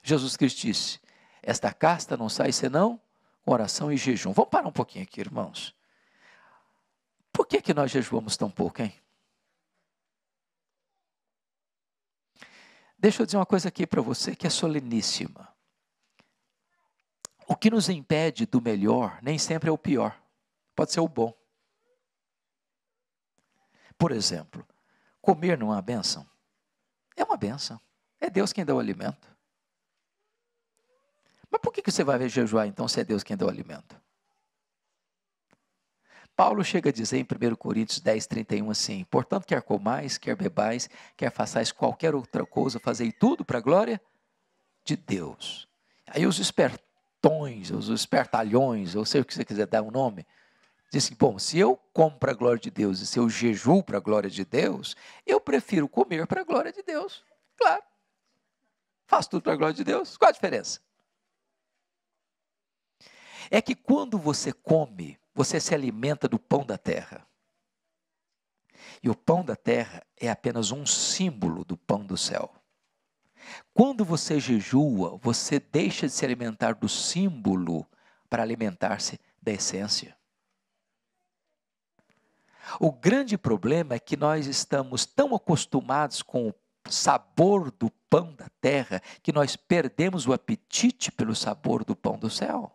Jesus Cristo disse: Esta casta não sai senão com oração e jejum. Vamos parar um pouquinho aqui, irmãos. Por que, que nós jejuamos tão pouco, hein? Deixa eu dizer uma coisa aqui para você que é soleníssima. O que nos impede do melhor nem sempre é o pior, pode ser o bom. Por exemplo, comer não é uma benção? É uma benção. É Deus quem dá o alimento. Mas por que, que você vai jejuar então se é Deus quem dá o alimento? Paulo chega a dizer em 1 Coríntios 10, 31 assim: Portanto, quer comais, quer bebais, quer façais qualquer outra coisa, fazei tudo para a glória de Deus. Aí os espertões, os espertalhões, ou seja o que você quiser dar um nome, dizem: Bom, se eu como para a glória de Deus e se eu jejuo para a glória de Deus, eu prefiro comer para a glória de Deus. Claro. Faço tudo para a glória de Deus. Qual a diferença? É que quando você come você se alimenta do pão da terra. E o pão da terra é apenas um símbolo do pão do céu. Quando você jejua, você deixa de se alimentar do símbolo para alimentar-se da essência. O grande problema é que nós estamos tão acostumados com o sabor do pão da terra que nós perdemos o apetite pelo sabor do pão do céu.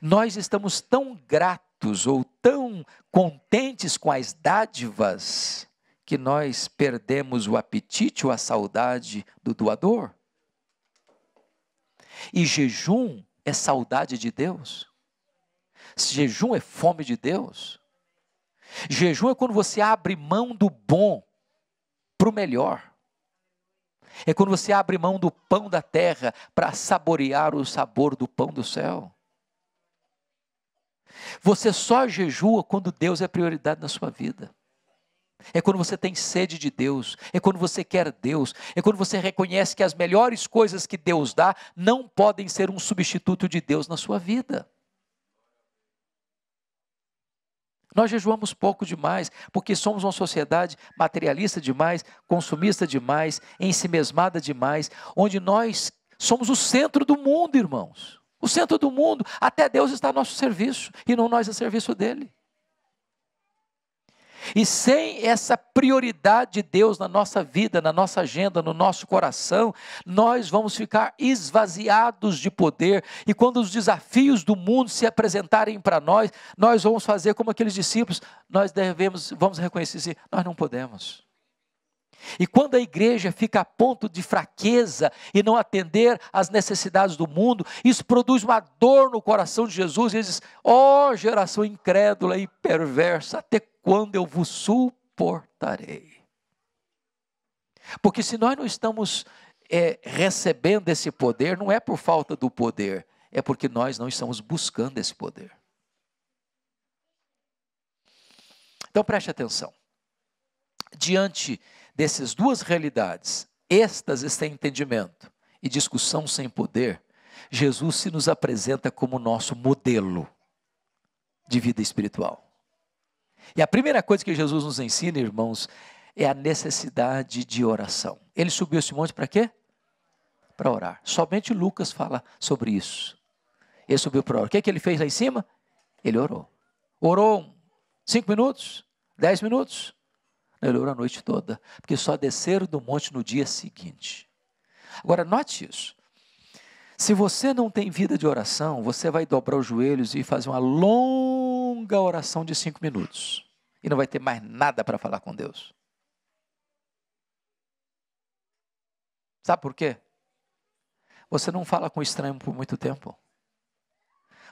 Nós estamos tão gratos ou tão contentes com as dádivas que nós perdemos o apetite ou a saudade do doador. E jejum é saudade de Deus. Jejum é fome de Deus. Jejum é quando você abre mão do bom para o melhor. É quando você abre mão do pão da terra para saborear o sabor do pão do céu. Você só jejua quando Deus é prioridade na sua vida. É quando você tem sede de Deus, é quando você quer Deus, é quando você reconhece que as melhores coisas que Deus dá não podem ser um substituto de Deus na sua vida. Nós jejuamos pouco demais, porque somos uma sociedade materialista demais, consumista demais, ensimesmada demais, onde nós somos o centro do mundo, irmãos o centro do mundo, até Deus está a nosso serviço e não nós a serviço dele. E sem essa prioridade de Deus na nossa vida, na nossa agenda, no nosso coração, nós vamos ficar esvaziados de poder. E quando os desafios do mundo se apresentarem para nós, nós vamos fazer como aqueles discípulos, nós devemos, vamos reconhecer, nós não podemos. E quando a igreja fica a ponto de fraqueza e não atender às necessidades do mundo, isso produz uma dor no coração de Jesus. E ele diz: Ó oh, geração incrédula e perversa, até quando eu vos suportarei? Porque se nós não estamos é, recebendo esse poder, não é por falta do poder, é porque nós não estamos buscando esse poder. Então preste atenção. Diante dessas duas realidades, êxtase sem entendimento e discussão sem poder, Jesus se nos apresenta como nosso modelo de vida espiritual. E a primeira coisa que Jesus nos ensina, irmãos, é a necessidade de oração. Ele subiu esse monte para quê? Para orar. Somente Lucas fala sobre isso. Ele subiu para orar. O que, é que ele fez lá em cima? Ele orou. Orou cinco minutos, dez minutos, melhorou ele orou a noite toda, porque só desceram do monte no dia seguinte. Agora, note isso. Se você não tem vida de oração, você vai dobrar os joelhos e fazer uma longa oração de cinco minutos. E não vai ter mais nada para falar com Deus. Sabe por quê? Você não fala com estranho por muito tempo.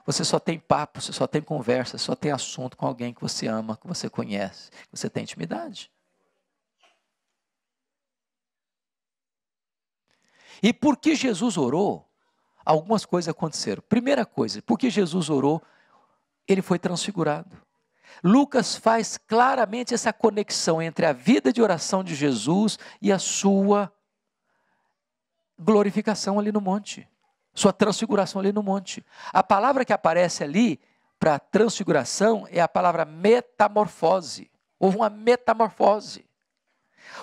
Você só tem papo, você só tem conversa, só tem assunto com alguém que você ama, que você conhece, que você tem intimidade. E porque Jesus orou, algumas coisas aconteceram. Primeira coisa, porque Jesus orou, ele foi transfigurado. Lucas faz claramente essa conexão entre a vida de oração de Jesus e a sua glorificação ali no monte, sua transfiguração ali no monte. A palavra que aparece ali para transfiguração é a palavra metamorfose. Houve uma metamorfose.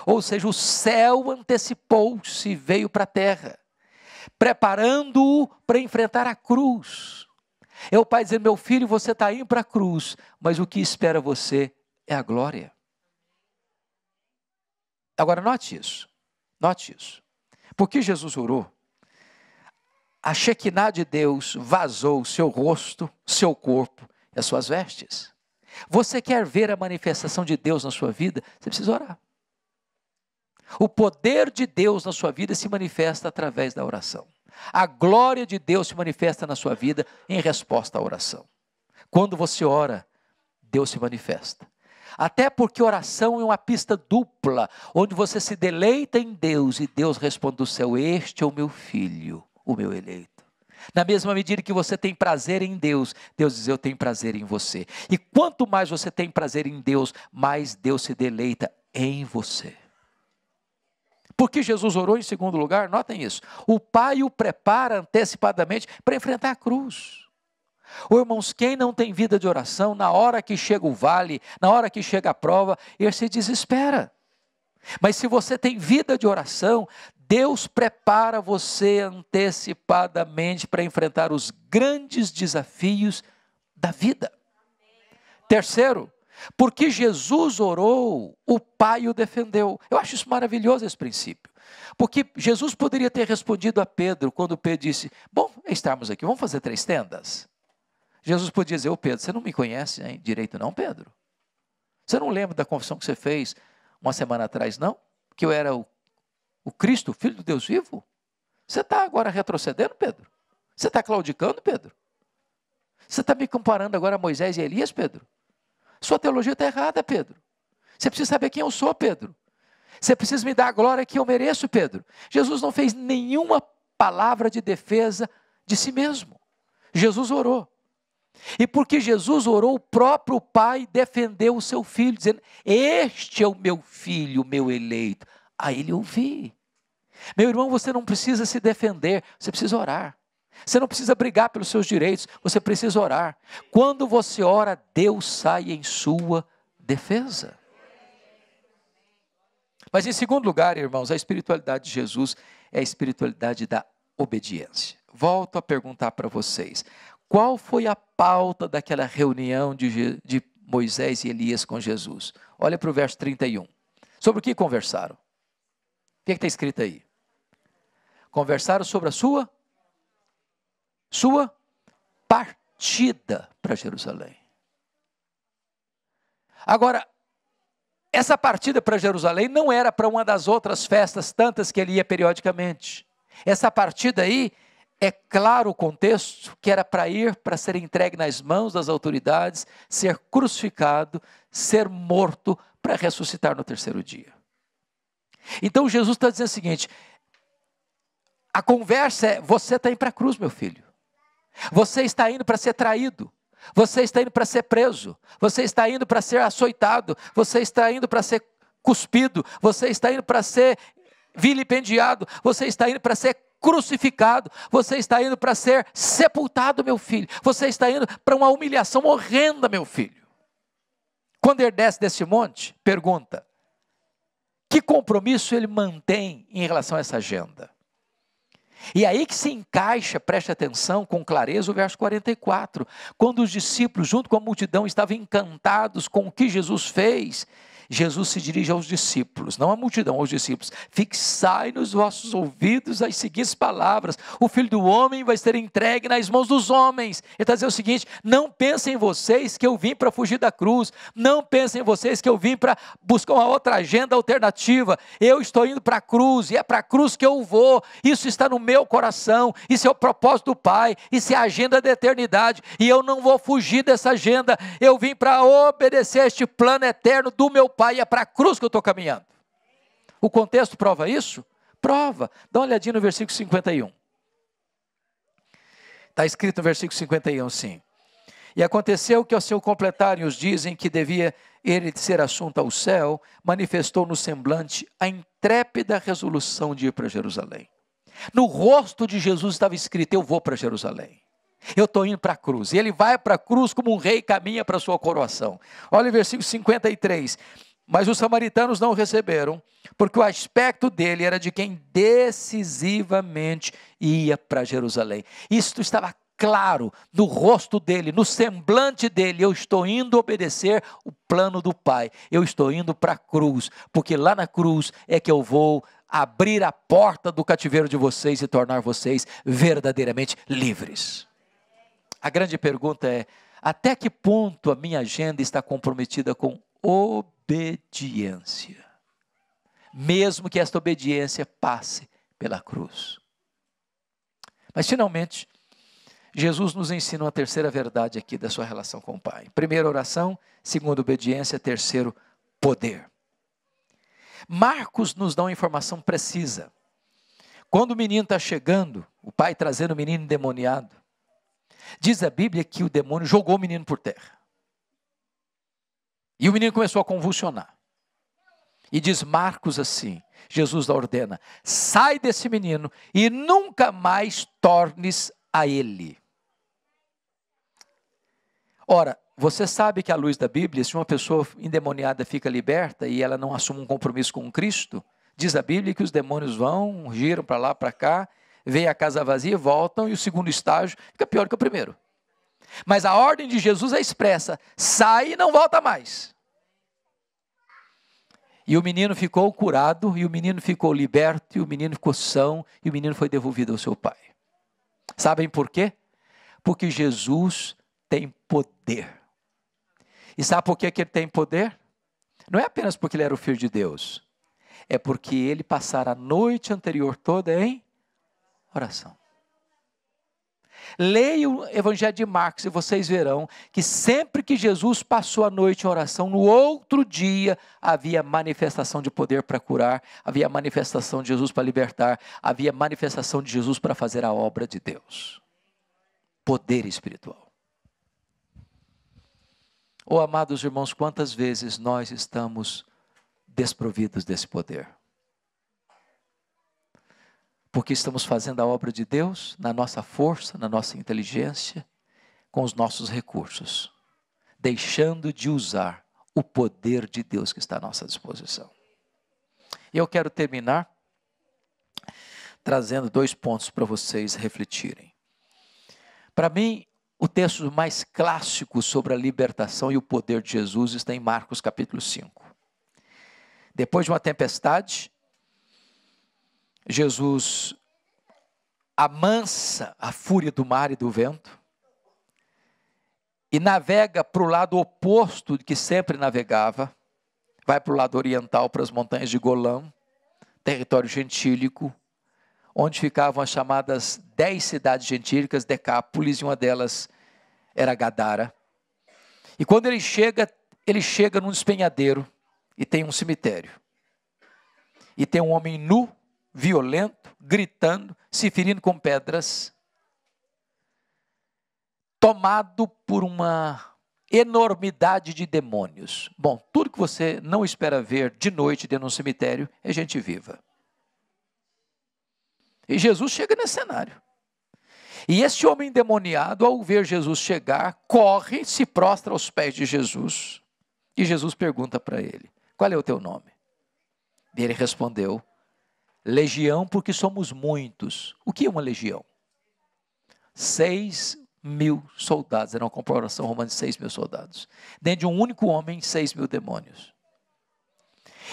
Ou seja, o céu antecipou-se e veio para a terra, preparando-o para enfrentar a cruz. É o Pai dizendo: Meu filho, você está indo para a cruz, mas o que espera você é a glória. Agora, note isso, note isso. Porque Jesus orou, a Shekinah de Deus vazou seu rosto, seu corpo e as suas vestes. Você quer ver a manifestação de Deus na sua vida? Você precisa orar. O poder de Deus na sua vida se manifesta através da oração. A glória de Deus se manifesta na sua vida em resposta à oração. Quando você ora, Deus se manifesta. Até porque oração é uma pista dupla, onde você se deleita em Deus e Deus responde do céu: Este é o meu filho, o meu eleito. Na mesma medida que você tem prazer em Deus, Deus diz: Eu tenho prazer em você. E quanto mais você tem prazer em Deus, mais Deus se deleita em você. Porque Jesus orou em segundo lugar, notem isso. O Pai o prepara antecipadamente para enfrentar a cruz. Ou irmãos, quem não tem vida de oração, na hora que chega o vale, na hora que chega a prova, ele se desespera. Mas se você tem vida de oração, Deus prepara você antecipadamente para enfrentar os grandes desafios da vida. Terceiro, porque Jesus orou, o Pai o defendeu. Eu acho isso maravilhoso esse princípio. Porque Jesus poderia ter respondido a Pedro quando Pedro disse: Bom, estamos aqui, vamos fazer três tendas. Jesus podia dizer: Ô oh, Pedro, você não me conhece hein? direito, não, Pedro? Você não lembra da confissão que você fez uma semana atrás, não? Que eu era o, o Cristo, o Filho do Deus vivo? Você está agora retrocedendo, Pedro? Você está claudicando, Pedro? Você está me comparando agora a Moisés e Elias, Pedro? Sua teologia está errada, Pedro. Você precisa saber quem eu sou, Pedro. Você precisa me dar a glória que eu mereço, Pedro. Jesus não fez nenhuma palavra de defesa de si mesmo. Jesus orou. E porque Jesus orou, o próprio Pai defendeu o seu filho, dizendo: Este é o meu filho, o meu eleito. Aí ele ouvi. Meu irmão, você não precisa se defender, você precisa orar. Você não precisa brigar pelos seus direitos, você precisa orar. Quando você ora, Deus sai em sua defesa. Mas em segundo lugar, irmãos, a espiritualidade de Jesus é a espiritualidade da obediência. Volto a perguntar para vocês: qual foi a pauta daquela reunião de, de Moisés e Elias com Jesus? Olha para o verso 31. Sobre o que conversaram? O que é está escrito aí? Conversaram sobre a sua sua partida para Jerusalém. Agora, essa partida para Jerusalém não era para uma das outras festas tantas que ele ia periodicamente. Essa partida aí é claro o contexto que era para ir para ser entregue nas mãos das autoridades, ser crucificado, ser morto para ressuscitar no terceiro dia. Então Jesus está dizendo o seguinte: a conversa é: você está indo para a cruz, meu filho. Você está indo para ser traído. Você está indo para ser preso. Você está indo para ser açoitado. Você está indo para ser cuspido. Você está indo para ser vilipendiado. Você está indo para ser crucificado. Você está indo para ser sepultado, meu filho. Você está indo para uma humilhação horrenda, meu filho. Quando ele desce desse monte, pergunta: que compromisso ele mantém em relação a essa agenda? E aí que se encaixa, preste atenção, com clareza, o verso 44. Quando os discípulos, junto com a multidão, estavam encantados com o que Jesus fez, Jesus se dirige aos discípulos, não à multidão, aos discípulos. Fixai nos vossos ouvidos as seguintes palavras: o filho do homem vai ser entregue nas mãos dos homens. Ele está dizendo o seguinte: não pensem vocês que eu vim para fugir da cruz, não pensem vocês que eu vim para buscar uma outra agenda alternativa. Eu estou indo para a cruz e é para a cruz que eu vou. Isso está no meu coração, isso é o propósito do Pai, isso é a agenda da eternidade e eu não vou fugir dessa agenda. Eu vim para obedecer este plano eterno do meu Pai, é para a cruz que eu estou caminhando. O contexto prova isso? Prova. Dá uma olhadinha no versículo 51. Está escrito no versículo 51, sim. E aconteceu que, ao seu completarem os dias em que devia ele ser assunto ao céu, manifestou no semblante a intrépida resolução de ir para Jerusalém. No rosto de Jesus estava escrito: Eu vou para Jerusalém. Eu estou indo para a cruz. E ele vai para a cruz como um rei caminha para a sua coroação. Olha o versículo 53. Mas os samaritanos não receberam, porque o aspecto dele era de quem decisivamente ia para Jerusalém. Isto estava claro no rosto dele, no semblante dele: eu estou indo obedecer o plano do Pai, eu estou indo para a cruz, porque lá na cruz é que eu vou abrir a porta do cativeiro de vocês e tornar vocês verdadeiramente livres. A grande pergunta é: até que ponto a minha agenda está comprometida com obediência, mesmo que esta obediência passe pela cruz. Mas finalmente, Jesus nos ensina uma terceira verdade aqui da sua relação com o Pai. Primeira oração, segunda obediência, terceiro poder. Marcos nos dá uma informação precisa. Quando o menino está chegando, o pai trazendo o menino endemoniado, diz a Bíblia que o demônio jogou o menino por terra. E o menino começou a convulsionar. E diz Marcos assim: Jesus da ordena: sai desse menino e nunca mais tornes a ele. Ora, você sabe que à luz da Bíblia, se uma pessoa endemoniada fica liberta e ela não assume um compromisso com Cristo, diz a Bíblia que os demônios vão, giram para lá, para cá, vêm à casa vazia, voltam e o segundo estágio fica pior que o primeiro. Mas a ordem de Jesus é expressa: sai e não volta mais. E o menino ficou curado, e o menino ficou liberto, e o menino ficou são, e o menino foi devolvido ao seu pai. Sabem por quê? Porque Jesus tem poder. E sabe por que, que ele tem poder? Não é apenas porque ele era o filho de Deus, é porque ele passara a noite anterior toda em oração. Leia o Evangelho de Marcos e vocês verão que sempre que Jesus passou a noite em oração, no outro dia havia manifestação de poder para curar, havia manifestação de Jesus para libertar, havia manifestação de Jesus para fazer a obra de Deus. Poder espiritual. Oh, amados irmãos, quantas vezes nós estamos desprovidos desse poder? porque estamos fazendo a obra de Deus na nossa força, na nossa inteligência, com os nossos recursos, deixando de usar o poder de Deus que está à nossa disposição. eu quero terminar trazendo dois pontos para vocês refletirem. Para mim, o texto mais clássico sobre a libertação e o poder de Jesus está em Marcos capítulo 5. Depois de uma tempestade, Jesus amansa a fúria do mar e do vento e navega para o lado oposto de que sempre navegava, vai para o lado oriental, para as montanhas de Golã, território gentílico, onde ficavam as chamadas dez cidades gentílicas, Decápolis, e uma delas era Gadara. E quando ele chega, ele chega num despenhadeiro e tem um cemitério. E tem um homem nu violento, gritando, se ferindo com pedras, tomado por uma enormidade de demônios. Bom, tudo que você não espera ver de noite dentro de um cemitério é gente viva. E Jesus chega nesse cenário. E esse homem endemoniado, ao ver Jesus chegar, corre, se prostra aos pés de Jesus. E Jesus pergunta para ele: Qual é o teu nome? E ele respondeu: Legião, porque somos muitos. O que é uma legião? Seis mil soldados. Era uma comparação romana de seis mil soldados. Dentro de um único homem, seis mil demônios.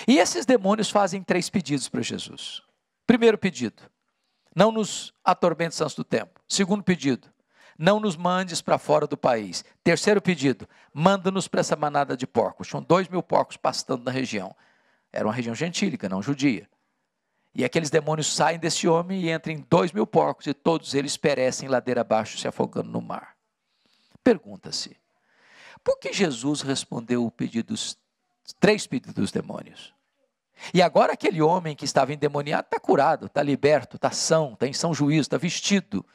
E esses demônios fazem três pedidos para Jesus. Primeiro pedido, não nos atormentes antes do tempo. Segundo pedido, não nos mandes para fora do país. Terceiro pedido, manda-nos para essa manada de porcos. Tinham dois mil porcos pastando na região. Era uma região gentílica, não judia. E aqueles demônios saem desse homem e entram em dois mil porcos, e todos eles perecem ladeira abaixo, se afogando no mar. Pergunta-se, por que Jesus respondeu o pedido dos, três pedidos dos demônios? E agora aquele homem que estava endemoniado está curado, está liberto, está são, está em são juízo, está vestido,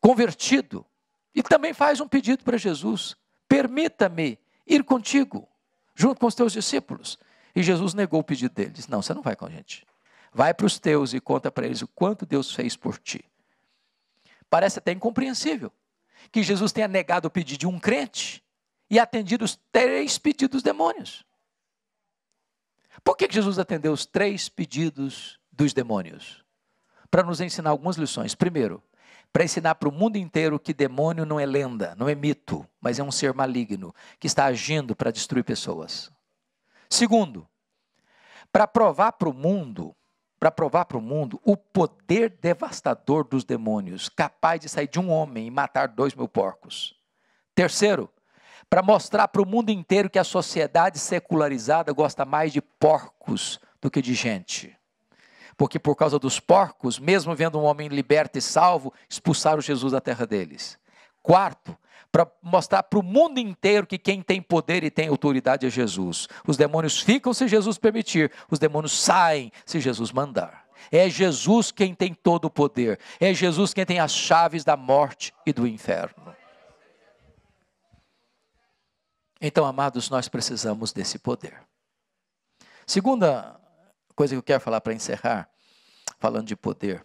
convertido. E também faz um pedido para Jesus: permita-me ir contigo, junto com os teus discípulos. E Jesus negou o pedido deles: não, você não vai com a gente. Vai para os teus e conta para eles o quanto Deus fez por ti. Parece até incompreensível que Jesus tenha negado o pedido de um crente e atendido os três pedidos dos demônios. Por que Jesus atendeu os três pedidos dos demônios? Para nos ensinar algumas lições. Primeiro, para ensinar para o mundo inteiro que demônio não é lenda, não é mito, mas é um ser maligno que está agindo para destruir pessoas. Segundo, para provar para o mundo para provar para o mundo o poder devastador dos demônios, capaz de sair de um homem e matar dois mil porcos. Terceiro, para mostrar para o mundo inteiro que a sociedade secularizada gosta mais de porcos do que de gente. Porque por causa dos porcos, mesmo vendo um homem liberto e salvo, expulsaram Jesus da terra deles. Quarto, para mostrar para o mundo inteiro que quem tem poder e tem autoridade é Jesus. Os demônios ficam se Jesus permitir, os demônios saem se Jesus mandar. É Jesus quem tem todo o poder, é Jesus quem tem as chaves da morte e do inferno. Então, amados, nós precisamos desse poder. Segunda coisa que eu quero falar para encerrar, falando de poder,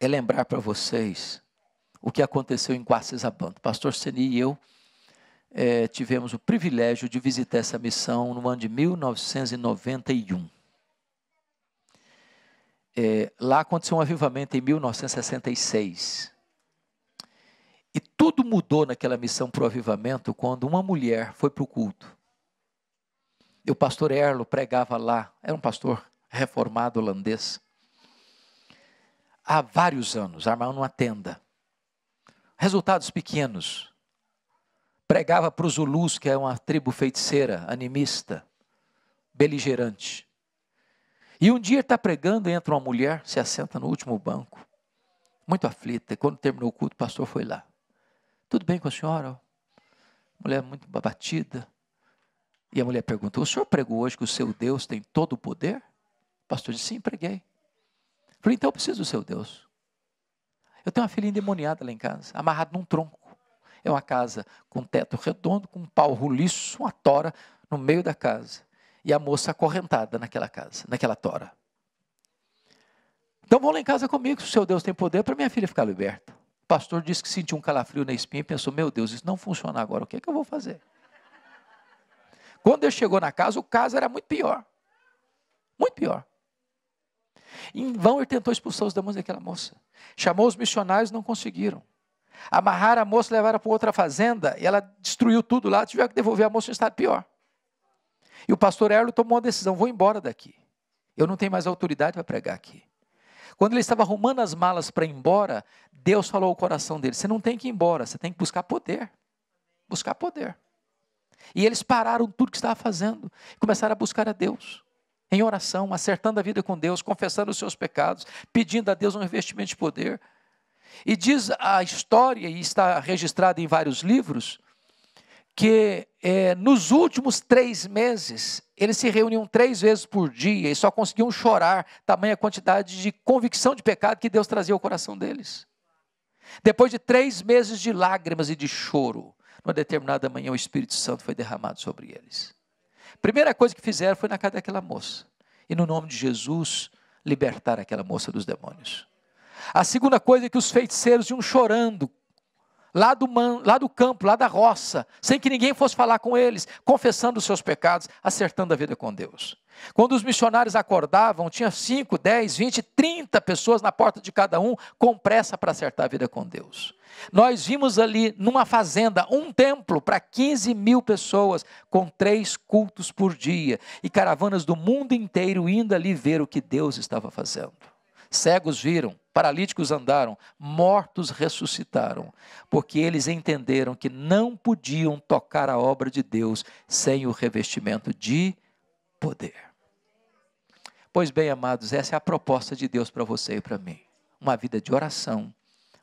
é lembrar para vocês o que aconteceu em Quacizabanto. Pastor Seni e eu é, tivemos o privilégio de visitar essa missão no ano de 1991. É, lá aconteceu um avivamento em 1966. E tudo mudou naquela missão para o avivamento quando uma mulher foi para o culto. E o pastor Erlo pregava lá, era um pastor reformado holandês, há vários anos, armando uma tenda resultados pequenos. Pregava para os Zulus, que é uma tribo feiticeira, animista, beligerante. E um dia está pregando, entra uma mulher, se assenta no último banco, muito aflita. E quando terminou o culto, o pastor foi lá. Tudo bem com a senhora? Mulher muito abatida. E a mulher perguntou: O senhor pregou hoje que o seu Deus tem todo o poder? O pastor disse: Sim, preguei. Eu falei: Então eu preciso do seu Deus. Eu tenho uma filha endemoniada lá em casa, amarrada num tronco. É uma casa com teto redondo, com um pau roliço, uma tora no meio da casa. E a moça acorrentada naquela casa, naquela tora. Então vão lá em casa comigo, se o seu Deus tem poder, para minha filha ficar liberta. O pastor disse que sentiu um calafrio na espinha e pensou: meu Deus, isso não funciona agora, o que, é que eu vou fazer? Quando ele chegou na casa, o caso era muito pior. Muito pior. Em vão ele tentou expulsar os demônios daquela moça. Chamou os missionários, não conseguiram. Amarraram a moça, levaram para outra fazenda e ela destruiu tudo lá, tiveram que devolver a moça em estado pior. E o pastor Erlo tomou uma decisão: vou embora daqui. Eu não tenho mais autoridade para pregar aqui. Quando ele estava arrumando as malas para ir embora, Deus falou ao coração dele: Você não tem que ir embora, você tem que buscar poder. Buscar poder. E eles pararam tudo que estava fazendo e começaram a buscar a Deus em oração, acertando a vida com Deus, confessando os seus pecados, pedindo a Deus um revestimento de poder. E diz a história, e está registrada em vários livros, que é, nos últimos três meses eles se reuniam três vezes por dia e só conseguiam chorar, tamanha quantidade de convicção de pecado que Deus trazia ao coração deles. Depois de três meses de lágrimas e de choro, numa determinada manhã o Espírito Santo foi derramado sobre eles primeira coisa que fizeram foi na casa daquela moça. E no nome de Jesus, libertar aquela moça dos demônios. A segunda coisa é que os feiticeiros iam chorando, lá do, man, lá do campo, lá da roça, sem que ninguém fosse falar com eles, confessando os seus pecados, acertando a vida com Deus. Quando os missionários acordavam, tinha 5, 10, 20, 30 pessoas na porta de cada um, com pressa para acertar a vida com Deus. Nós vimos ali, numa fazenda, um templo para 15 mil pessoas, com três cultos por dia, e caravanas do mundo inteiro indo ali ver o que Deus estava fazendo. Cegos viram, paralíticos andaram, mortos ressuscitaram, porque eles entenderam que não podiam tocar a obra de Deus sem o revestimento de poder. Pois bem, amados, essa é a proposta de Deus para você e para mim. Uma vida de oração,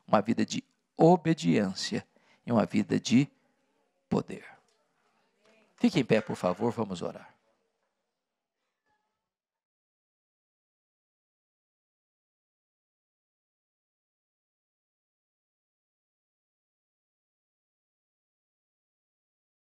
uma vida de obediência e uma vida de poder. Fique em pé, por favor, vamos orar.